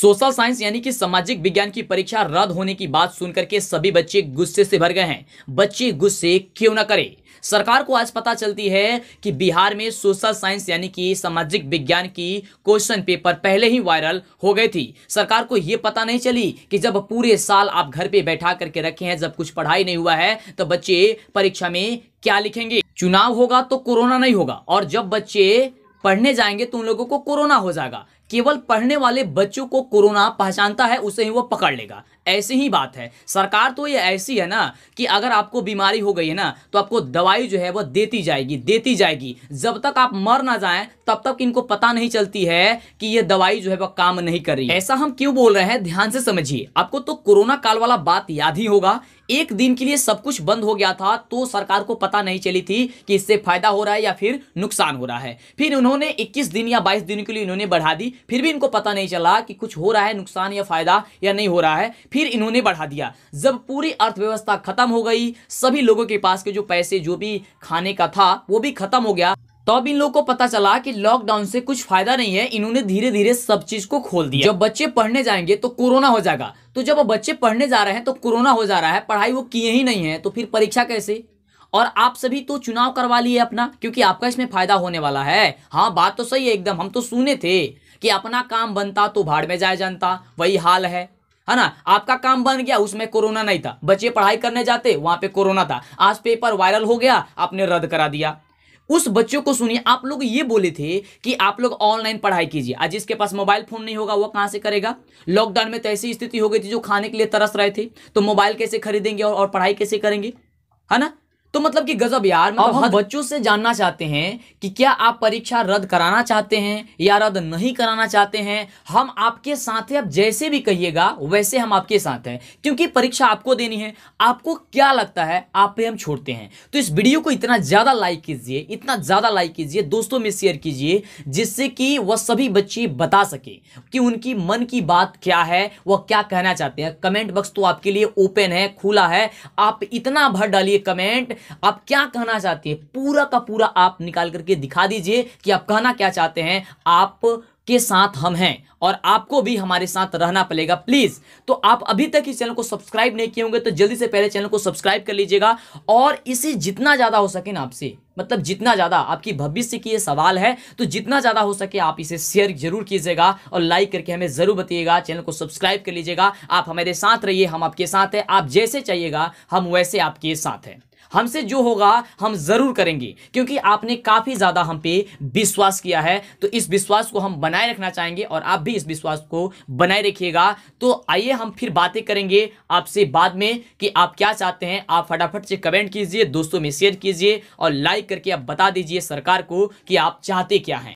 social science यानी कि सामाजिक विज्ञान की परीक्षा रद्द होने की बात सुनकर के सभी बच्चे गुस्से से भर गए हैं बच्चे गुस्से क्यों ना करें सरकार को आज पता चलती है कि बिहार में सोशल साइंस यानी कि सामाजिक विज्ञान की क्वेश्चन पेपर पहले ही वायरल हो गई थी सरकार को यह पता नहीं चली कि जब पूरे साल आप घर पे बैठा करके रखे हैं जब कुछ पढ़ाई नहीं हुआ है तो बच्चे परीक्षा में क्या लिखेंगे चुनाव होगा तो कोरोना नहीं होगा और जब बच्चे पढ़ने जाएंगे तो उन लोगों को कोरोना हो जाएगा केवल पढ़ने वाले बच्चों को कोरोना पहचानता है उसे ही वो पकड़ लेगा ऐसे ही बात है सरकार तो ये ऐसी है ना कि अगर आपको बीमारी हो गई है ना तो आपको दवाई जो है वो देती जाएगी देती जाएगी जब तक आप मर ना जाएं तब तक इनको पता नहीं चलती है कि ये दवाई जो है वह काम नहीं कर रही ऐसा हम क्यों बोल रहे हैं ध्यान से समझिए आपको तो कोरोना काल वाला बात याद ही होगा एक दिन के लिए सब कुछ बंद हो गया था तो सरकार को पता नहीं चली थी कि इससे फायदा हो रहा है या फिर नुकसान हो रहा है फिर उन्होंने 21 दिन या 22 दिन के लिए इन्होंने बढ़ा दी फिर भी इनको पता नहीं चला कि कुछ हो रहा है नुकसान या फायदा या नहीं हो रहा है फिर इन्होंने बढ़ा दिया जब पूरी अर्थव्यवस्था खत्म हो गई सभी लोगों के पास के जो पैसे जो भी खाने का था वो भी खत्म हो गया तो अब इन लोगों को पता चला कि लॉकडाउन से कुछ फायदा नहीं है इन्होंने धीरे धीरे सब चीज को खोल दिया जब बच्चे पढ़ने जाएंगे तो कोरोना हो जाएगा तो जब बच्चे पढ़ने जा रहे हैं तो कोरोना हो जा रहा है पढ़ाई वो किए ही नहीं है तो फिर परीक्षा कैसे और आप सभी तो चुनाव करवा लिए अपना क्योंकि आपका इसमें फायदा होने वाला है हाँ बात तो सही है एकदम हम तो सुने थे कि अपना काम बनता तो भाड़ में जाए जनता वही हाल है है ना आपका काम बन गया उसमें कोरोना नहीं था बच्चे पढ़ाई करने जाते वहां पे कोरोना था आज पेपर वायरल हो गया आपने रद्द करा दिया उस बच्चों को सुनिए आप लोग ये बोले थे कि आप लोग ऑनलाइन पढ़ाई कीजिए आज जिसके पास मोबाइल फोन नहीं होगा वो कहाँ से करेगा लॉकडाउन में तो ऐसी स्थिति हो गई थी जो खाने के लिए तरस रहे थे तो मोबाइल कैसे खरीदेंगे और, और पढ़ाई कैसे करेंगे है ना तो मतलब कि गजब यार मतलब हम बच्चों से जानना चाहते हैं कि क्या आप परीक्षा रद्द कराना चाहते हैं या रद्द नहीं कराना चाहते हैं हम आपके साथ हैं आप जैसे भी कहिएगा वैसे हम आपके साथ हैं क्योंकि परीक्षा आपको देनी है आपको क्या लगता है आप पे हम छोड़ते हैं तो इस वीडियो को इतना ज़्यादा लाइक कीजिए इतना ज़्यादा लाइक कीजिए दोस्तों में शेयर कीजिए जिससे कि वह सभी बच्चे बता सके कि उनकी मन की बात क्या है वह क्या कहना चाहते हैं कमेंट बॉक्स तो आपके लिए ओपन है खुला है आप इतना भर डालिए कमेंट आप क्या कहना चाहती है पूरा का पूरा आप निकाल करके दिखा दीजिए कि आप कहना क्या चाहते हैं आप के साथ हम हैं और आपको भी हमारे साथ रहना पड़ेगा प्लीज़ तो आप अभी तक इस चैनल को सब्सक्राइब नहीं किए होंगे तो जल्दी से पहले चैनल को सब्सक्राइब कर लीजिएगा और इसे जितना ज़्यादा हो सके ना आपसे मतलब जितना ज़्यादा आपकी भविष्य की ये सवाल है तो जितना ज़्यादा हो सके आप इसे शेयर जरूर कीजिएगा और लाइक करके हमें ज़रूर बताइएगा चैनल को सब्सक्राइब कर लीजिएगा आप हमारे साथ रहिए हम आपके साथ हैं आप जैसे चाहिएगा हम वैसे आपके साथ हैं हमसे जो होगा हम ज़रूर करेंगे क्योंकि आपने काफ़ी ज़्यादा हम पे विश्वास किया है तो इस विश्वास को हम बनाए रखना चाहेंगे और आप भी इस विश्वास को बनाए रखिएगा तो आइए हम फिर बातें करेंगे आपसे बाद में कि आप क्या चाहते हैं आप फटाफट से कमेंट कीजिए दोस्तों में शेयर कीजिए और लाइक करके आप बता दीजिए सरकार को कि आप चाहते क्या हैं